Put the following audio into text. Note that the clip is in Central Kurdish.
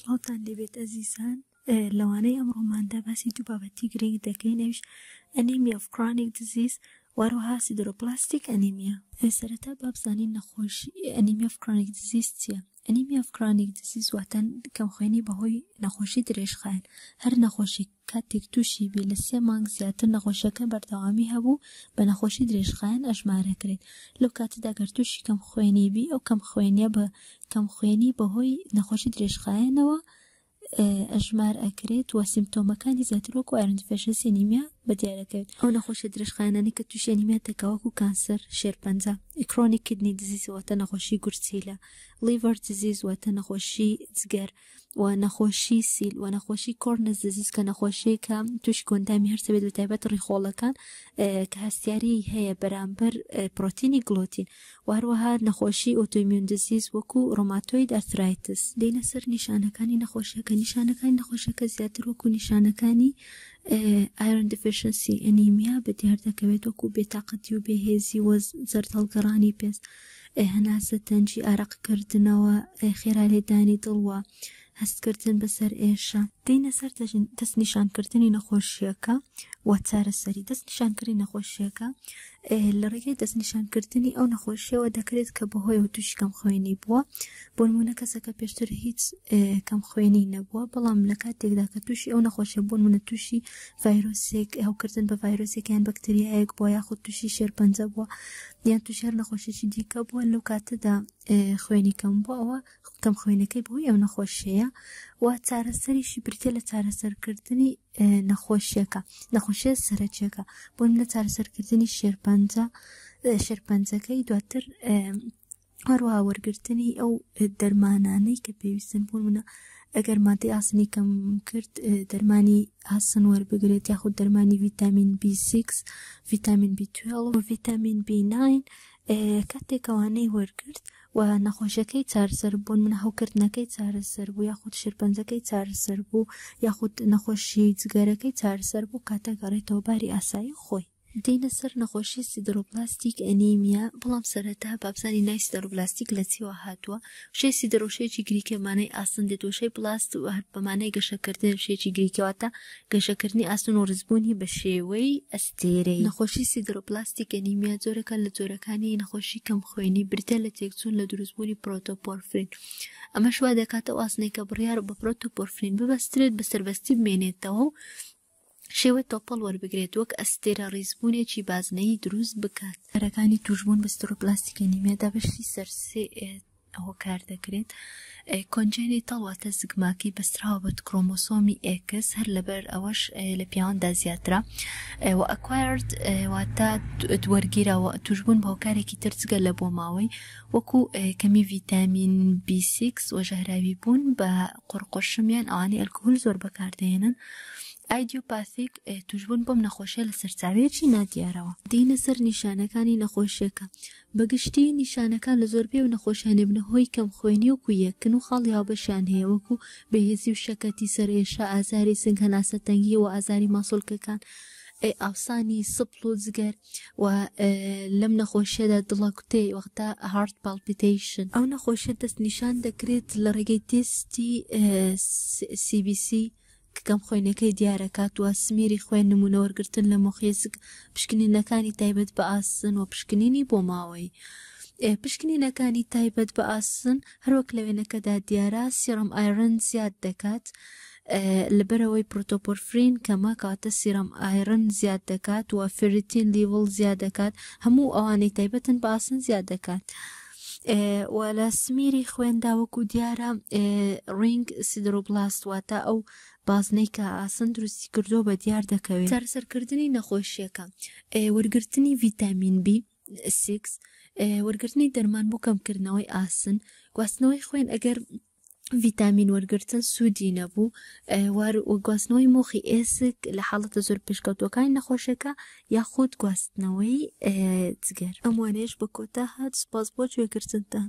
سڵاوان لەبێت ئەزیسان لەوانەی ئەم ڕۆماندا باسی دوو بابەتی گرنگ دەکەین ئەوش ئەنیمیا فکرانێک دزیز انیمیا سیدرۆپلاستیک باب سەرەتا نخوش نەخۆشی اف کرونیک دیزیز چیه؟ ئەنیمیا فکرانێک دەسی زواتەن کەمخێنی بەهۆی نەخۆشی درێژخایەن هەر نەخۆشی کاتێک تووشی بێ لە سێ مانگ زیاتر نەخۆشەکە بەردەوامی هەبوو بە نەخۆشی درێژخایەن ئەژمارەکرێت لەو کاتەدا گەر تووشی کەم خوێنی بی ئەو کەم خوێنە بە کەم خوێنی بەهۆی نەخۆشی درێژخایەنەوە ئەژمار ئەکرێت و سیمتۆمەکانی زیاتر وەکو ئارنجفێشە سینیمیا بە دیارەکەوێت ئەو نەخۆشە درێژخانانی کە تووشە نیمێت تەکەوەکو کانسەر شێرپەنج ئیکرۆنیکردنی دزیزواتە نەخۆشی گورسیلە لیڤەر دزیزواتە نەخۆشی جگەر و نەخۆشی سیل و نەخۆشی کۆرنە دزیز کە نەخۆشی کە توش گۆندامی هەرسەبێت بە تایبەت ڕیخۆڵەکان کە هەستیاری هەیە بەرامبەر پرۆتینی گلۆتین و هەروەها نەخۆشی ئۆتۆمیون دزیز وەکو ڕۆماتۆی دەفرایتس دەینە سەر نیشانەکانی نەخۆشیەکە نیشانەکانی نەخۆشەکە زیاتر وەکو نیشانەکانی ئایرن دفشەسی ئەنیمیا بە دیار دەکەوێت وەکو بێتاقەتی و بێهێزی وە زەرتەڵگەڕانی پێست هەناسە تەنجی عراقکردنەوە خێرا لێدانی دڵوە هەستکردن بەسەر ئێشە دینە سەر دەست نیشانکردنی نەخۆشیەکە و چارەسەری دەست نیشانکردنی نەخۆشیەکە لە ڕێگەی دەست نیشانکردنی ئەو نەخۆشیەوە دەکرێت کە بەهۆی و تووشی کەم خوێنی بووە بۆ نمونە کەسەکە پێشتر هیچ کەم خوێنی نەبووە بەڵام لە کاتێکدا کە تووشی ئەو نەخۆشیە بۆ منە تووشی ڤایرۆسێک هەوکردن بە ڤایرۆسێکیان بەکتریایەک بۆ یاخود تووشی شێرپەنجە بووە یان تووشێر نەخۆشیی دیکە بووە لەو کاتەدا خوێنی کەم بووە ئەوە کەم خوێنەکەی بۆی ئەو نەخۆشەیە و چارەسەریشی بریتە لە چارەسەرکردنی نەخۆشیەکە نەخۆشیە سەرچێکە بۆم لە چارەسەرکردنی شێرپەنجە شێرپەنجەکەی دواتر هەروە وەرگرتنی ئەو دەرمانانەی کە پێویستن بوون منە ئەگەر مادەی ئاسنی کەم کرد دەرمانی ئاسن وەربگرێت یاخود دەرمانی ڤیتامین B6 ڤیتامین B12 و ڤیتامین B9 کاتێکەوانەی وەرگرت و نەخۆشەکەی چارسەر بوون من هەوکردنەکەی چارەسەر بوو یاخود شرپەنجەکەی چارەسەر بوو یاخود نەخۆشی جگەرەکەی چارەسەر بوو کاتەگەڕێتەوە باری ئاسایی خۆی دەینە سەر نەخۆشی سیدرۆپلاستیک ئەنیمیا بەڵام سەرەتا بابزانی نای سیدرۆپلاستیک لە چیوە هاتووە شەی سیدرۆشێکی گریکەمانەی ئاسن دێتۆشەی پلاست و هەر بەمانەی گەشەکردن شێکی گریکەواتە گەشەکردنی ئاسن و ڕزبوونی بە شێوەی ئەستێرەی نەخۆشی سیدرۆپلاستیک ئەنیمیا جۆرەکان لە جۆرەکانی نەخۆشی کەم خوێنی بریتە لە تێکچوون لە دروستبوونی پرۆتۆپۆرفین ئەمە شوا دەکاتە ئاسنێکە بڕیار بە پرۆتۆپۆرفین ببەسترێت بە سربەستی بمێنێتەوە و شێوە تۆپەڵ وەربگرێت وەک ئەستێرە ڕێزبوونێکی بازنەی دروست بکات هەرەکانی توشبوون بە سترۆپلاستیکە نیمێدا بەشتی سەرسێ ئەوە کار دەکرێت کۆنجێنی تەڵواتە زگماکی بەستراوەت کرۆمۆسۆمی ئێکس هەر لەبەر ئەوەش لە پیاواندا زیاترا ئەکوارد واتە دووەرگیرەوە توشبوون بە هۆکارێکی ترجگە لە بۆ ماوەی وەکو کەمی ڤیتامین B6 وەژەهراوی بوون بە قڕقۆشمیان ئەوانی ئەلکوهل زۆر بەکاردێنن. ئایدیوپاسیک توشبوون بۆم نەخۆشیە لە سەرچاوێکی نادیارەوە دینە سەر نیشانەکانی نەخۆشیەکە بەگشتی نیشانەکان لە زۆربێ و نەخۆشیانێبنە هۆی کەم خوێنی وکو یەکن و خاڵی هاوبەشیان هەیە وەکو بەهێزی و شەکەتی سەرێشە ئازاری سنگ هەناسە تەنگی و ئازاری ماسۆلکەکان. ئاوسانی سپل و جگەر و لەم نەخۆشیەدا دڵە کوتەی وەختا هارت پالپیتیشن ئەو نەخۆشیە دەست نیشان دەکرێت لە ڕێگەی تستی CBC کەم خوێنەکەی دیارە کاتووە سمیری خوێن نمونەوەرگتن لە مۆخێزک پشکنینەکانی تایبەت بە ئاسن و پشکنینی بۆ ماوەی. پشکنینەکانی تایبەت بە ئاسن هەروەک لە وێنەکەدا دیارە سیرم ئایرن زیاد دەکات. لەبەرەوەی پروتۆپۆرفرین کەمە کاتە سیرم ئایرن زیاد دەکات و فریتین لیڤڵ زیاد دەکات هەموو ئەوانەی تایبەتن باسن زیاد دەکات. و لە سمیری خوێندا وەکو دیارە ڕنگ سیدروبلاست واتە ئەو بازنەی کە ئاسن دروستی کردو بە دیار دەکەوێت سەرسەرکردنی نەخۆشیەکە وەرگرتنی ڤیتامین بی 6 وەرگرتنی دەرمان بۆ کەمکردنەوەی ئاسن گواستنەوەی خوێن ئەگەر ڤیتامین وەرگتن سوودی نەبوو گواستنەوەی مۆخی ئێسک لە حاڵەتە زۆر پێشکەوتەکانی نەخۆشەکە یاخود گواستنەوەی جگەر ئەموانێش بە کۆتا هات سپاس بۆ گوێگرتنتان